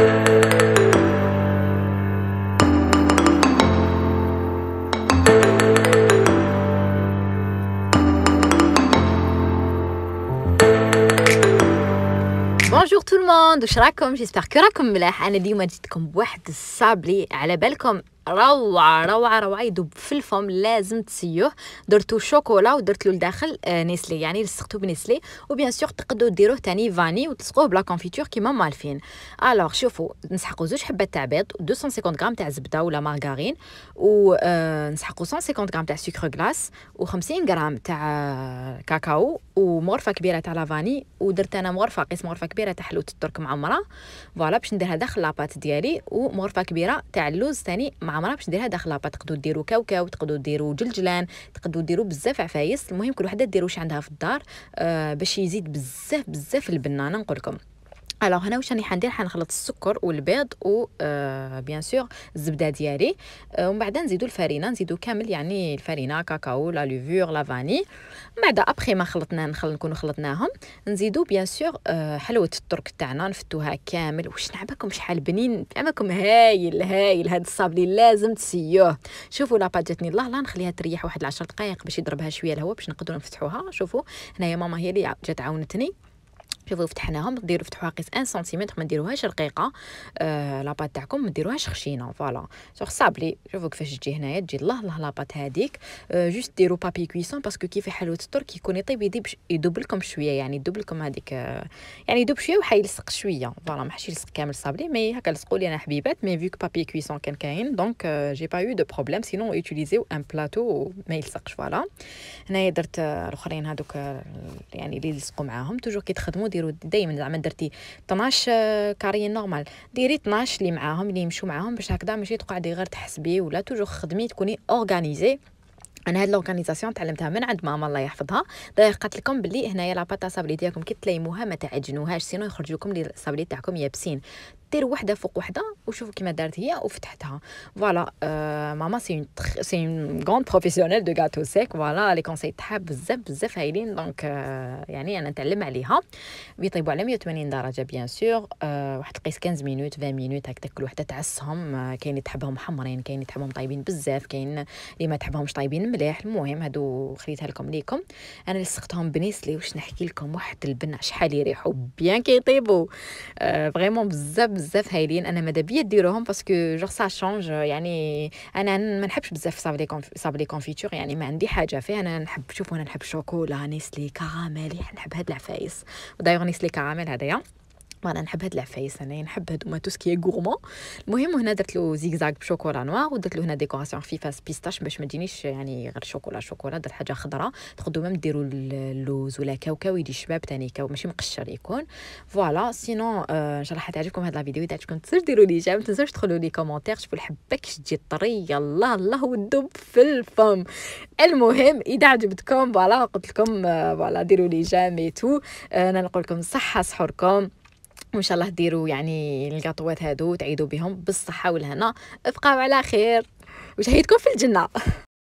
بونجور تو الموند وش راكم جيسبر كو راكم ملاح انا ديما جيتكم بواحد الصابلي على بالكم روعه روعه روعه يدوب في الفم لازم تسيوه درتو شوكولا ودرت له لداخل آه، نيسلي يعني لصقتو بنيسلي وبيان سيغ تقدو ديروه تاني فاني وتلصقوه بلا كونفيتور كيما مالفين الوغ شوفو نسحقو زوج حبات تاع بيض 250 غرام تاع زبده ولا مارغرين آه، نسحقو 150 غرام تاع سكر غلاس و50 غرام تاع آه، كاكاو ومغرفه كبيره تاع لافاني ودرت انا مغرفه قسم مغرفة كبيره تاع حلوت الترك معمره فوالا باش نديرها داخل لاباط ديالي ومغرفه كبيره تاع اللوز ثاني معمره باش نديرها داخل لاباط تقدروا ديروا كاوكاو تقدروا ديروا جلجلان تقدروا ديروا بزاف عفايس المهم كل وحده ديروا واش عندها في الدار آه باش يزيد بزاف بزاف البنانه نقول لكم الوغ هنا واش راني حندير حنخلط السكر والبيض و بيان آه، سور الزبده ديالي آه، ومن بعد نزيدو الفرينه نزيدو كامل يعني الفرينه كاكاو لا لوفور لا فاني من بعد ابخي ما خلطنا نخل نكونوا خلطناهم نزيدو بيان آه، سور حلوه الترك تاعنا نفتوها كامل واش نعباكم شحال بنين نعباكم هايل هايل هاد الصابلي لازم تسيوه شوفوا لا بات جاتني الله لا نخليها تريح واحد 10 دقائق باش يضربها شويه الهواء باش نقدروا نفتحوها شوفوا هنايا ماما هي اللي جات عاونتني شوفوا فتحناهم ديروا فتحوها قيس 1 سنتيمتر ما ديروهاش رقيقه آه لاباط تاعكم ما ديروهاش خشينه فوالا سوغ صابلي شوفوا كيفاش تجي هنايا تجي الله الله لاباط هذيك جوست آه، ديروا بابي كويسون باسكو كيف حلوه الترك يكون يطيب يديب يدوب لكم شويه يعني يدوب لكم هذيك آه، يعني يدوب شويه وحيلصق شويه فوالا ماحش يلصق كامل صابلي مي هكا لصقوا لي انا حبيبات مي فيك بابي كويسون كان كاين دونك جي با يو دو بروبليم سينو يوتيليزيو ان بلاطو ما يلصقش فوالا هنايا درت آه، الاخرين هذوك يعني اللي يلصقوا معاهم توجور كي تخدموا ديروا دائما زعما درتي 12 آه، كاري نورمال ديري 12 اللي معاهم اللي يمشوا معاهم باش هكذا ماشي تقعدي غير تحسبي ولا توجو خدمي تكوني اورغانيزي انا هاد لورغانيزاسيون تعلمتها من عند ماما الله يحفظها داير قالت لكم بلي هنايا لا صابلي ديالكم كي تليموها ما تعجنوهاش سينو يخرج لكم لي صابلي تاعكم يابسين دير وحده فوق وحده وشوفوا كيما دارت هي وفتحتها فوالا آه ماما سي اون سي اون غون بروفيسيونيل دو غاتو سيك فوالا لي كونساي تاعها بزاف بزاف هايلين دونك آه يعني انا نتعلم عليها بيطيبوا على 180 درجه بيان سور آه واحد تقيس 15 مينوت 20 مينوت هكذا كل وحده تعسهم آه كاين اللي تحبهم محمرين كاين اللي تحبهم طايبين بزاف كاين اللي ما تحبهمش طايبين مليح المهم هادو خليتها لكم ليكم انا لصقتهم بنيسلي واش نحكي لكم واحد البن شحال يريحوا بيان كيطيبوا آه فريمون بزاف بزاف هايلين انا ماذا بيا ديروهم باسكو جوغ سا شونج يعني انا ما نحبش بزاف صاب لي كونفيتور يعني ما عندي حاجه فيه انا نحب شوفوا انا نحب شوكولا نيسلي كراميل نحب هاد العفايس دايوغ نيسلي كراميل هذايا ما انا نحب هاد العفايس انا نحب هاد ما توسكي غورمون المهم هنا درت له زيكزاك بشوكولا نوار ودرت له هنا ديكوراسيون خفيفه سبيستاش باش ما تجينيش يعني غير شوكولا شوكولا درت حاجه خضراء تقدروا ميم ديروا اللوز ولا كاوكاو يدي شباب ثاني كاو ماشي مقشر يكون فوالا آه، سينو ان شاء الله حتعجبكم هاد لا فيديو اذا عجبكم تنساوش ديروا لي جيم تنساوش تدخلوا لي كومونتير شوفوا الحبه كيش تجي طريه الله الله ودوب في الفم المهم اذا عجبتكم فوالا قلت لكم فوالا آه، ديروا لي جيم اي آه، تو انا نقول لكم صحه سحوركم وان شاء الله ديروا يعني القطوات هادو وتعيدوا بهم بالصحه والهنا ابقاو على خير وشهيتكم في الجنه